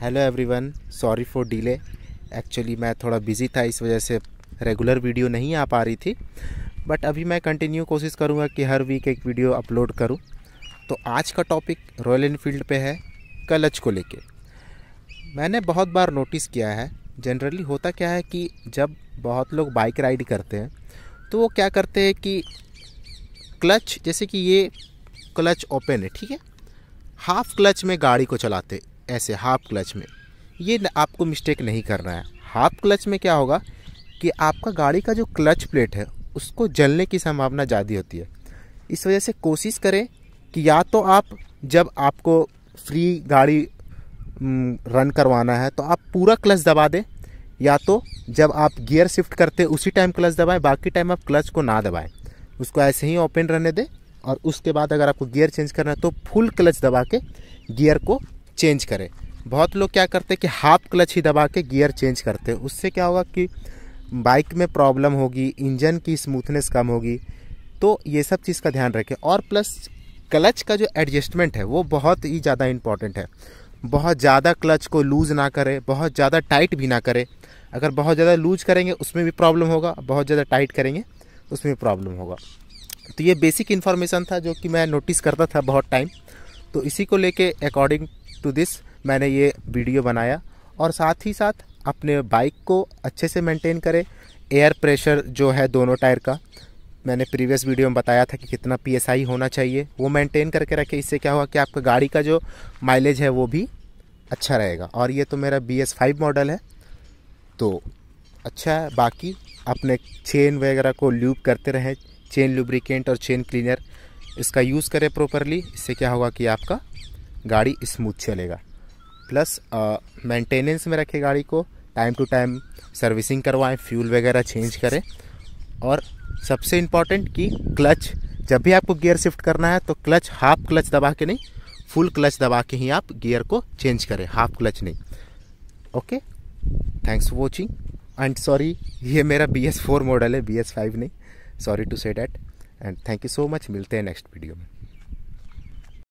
hello everyone sorry for delay actually मैं थोड़ा busy था इस वजह से रेगुलर वीडियो नहीं आ पा रही थी बट अभी मैं कंटिन्यू कोशिश करूँगा कि हर वीक एक वीडियो अपलोड करूँ तो आज का टॉपिक रॉयल इनफील्ड पे है क्लच को लेके मैंने बहुत बार नोटिस किया है जनरली होता क्या है कि जब बहुत लोग बाइक राइड करते हैं तो वो क्या करते हैं कि क्लच जैसे कि ये क्लच ओपन है ठीक है हाफ क्लच में गाड़ी को चलाते ऐसे हाफ क्लच में ये आपको मिस्टेक नहीं करना है हाफ क्लच में क्या होगा कि आपका गाड़ी का जो क्लच प्लेट है उसको जलने की संभावना ज़्यादा होती है इस वजह से कोशिश करें कि या तो आप जब आपको फ्री गाड़ी रन करवाना है तो आप पूरा क्लच दबा दें या तो जब आप गियर शिफ्ट करते उसी टाइम क्लच दबाएं बाकी टाइम आप क्लच को ना दबाएं उसको ऐसे ही ओपन रहने दें और उसके बाद अगर आपको गियर चेंज करना है तो फुल क्लच दबा के गियर को चेंज करें बहुत लोग क्या करते हैं कि हाफ क्लच ही दबा के गियर चेंज करते हैं उससे क्या होगा कि बाइक में प्रॉब्लम होगी इंजन की स्मूथनेस कम होगी तो ये सब चीज़ का ध्यान रखें और प्लस क्लच का जो एडजस्टमेंट है वो बहुत ही ज़्यादा इम्पॉर्टेंट है बहुत ज़्यादा क्लच को लूज़ ना करें बहुत ज़्यादा टाइट भी ना करें अगर बहुत ज़्यादा लूज करेंगे उसमें भी प्रॉब्लम होगा बहुत ज़्यादा टाइट करेंगे उसमें भी प्रॉब्लम होगा तो ये बेसिक इन्फॉर्मेशन था जो कि मैं नोटिस करता था बहुत टाइम तो इसी को लेके अकॉर्डिंग टू दिस मैंने ये वीडियो बनाया और साथ ही साथ अपने बाइक को अच्छे से मेंटेन करें एयर प्रेशर जो है दोनों टायर का मैंने प्रीवियस वीडियो में बताया था कि कितना पीएसआई होना चाहिए वो मेंटेन करके रखें इससे क्या होगा कि आपका गाड़ी का जो माइलेज है वो भी अच्छा रहेगा और ये तो मेरा बी एस फाइव मॉडल है तो अच्छा है बाकी अपने चेन वगैरह को ल्यूब करते रहें चेन लुब्रिकेंट और चेन क्लीनर इसका यूज़ करें प्रॉपरली इससे क्या होगा कि आपका गाड़ी स्मूथ चलेगा प्लस मेंटेनेंस में रखें गाड़ी को टाइम टू टाइम सर्विसिंग करवाएं फ्यूल वगैरह चेंज करें और सबसे इम्पॉर्टेंट कि क्लच जब भी आपको गियर शिफ्ट करना है तो क्लच हाफ क्लच दबा के नहीं फुल क्लच दबा के ही आप गियर को चेंज करें हाफ क्लच नहीं okay thanks for watching and sorry ये मेरा बी एस फोर मॉडल है बी एस फाइव नहीं sorry to say that and thank you so much मिलते हैं नेक्स्ट वीडियो में